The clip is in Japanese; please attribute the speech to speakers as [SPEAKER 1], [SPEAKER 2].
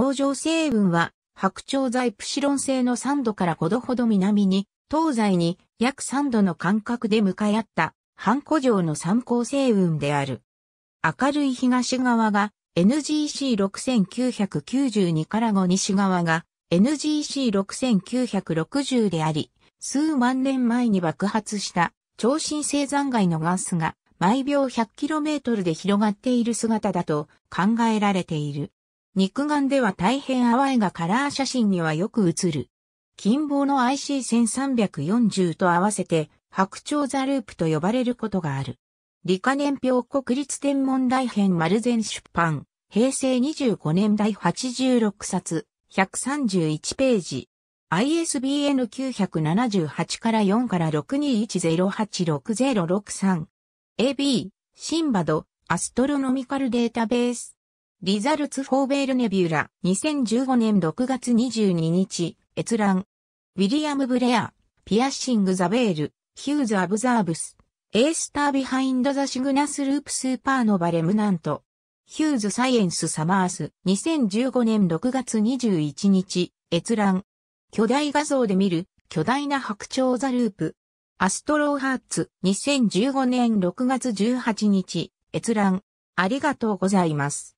[SPEAKER 1] 工状星雲は白鳥座プシロン星の3度から5度ほ
[SPEAKER 2] ど南に、東西に約3度の間隔で向かい合った、半古城の三光星雲である。明るい東側が NGC6992 から後西側が NGC6960 であり、数万年前に爆発した超新星残骸のガスが毎秒 100km で広がっている姿だと考えられている。肉眼では大変淡いがカラー写真にはよく映る。金棒の IC1340 と合わせて白鳥ザループと呼ばれることがある。理科年表国立天文台編丸全出版。平成25年第86冊131ページ。ISBN 978から4から6210860663。AB、シンバド、アストロノミカルデータベース。リザルツ・フォーベール・ネビューラ、2015年6月22日、閲覧。ウィリアム・ブレア、ピアッシング・ザ・ベール、ヒューズ・アブザーブス、エースター・ビハインド・ザ・シグナス・ループ・スーパー・ノバ・レムナント、ヒューズ・サイエンス・サマース、2015年6月21日、閲覧。巨大画像で見る、巨大な白鳥ザ・ループ。アストローハーツ、2015年6月
[SPEAKER 1] 18日、閲覧。ありがとうございます。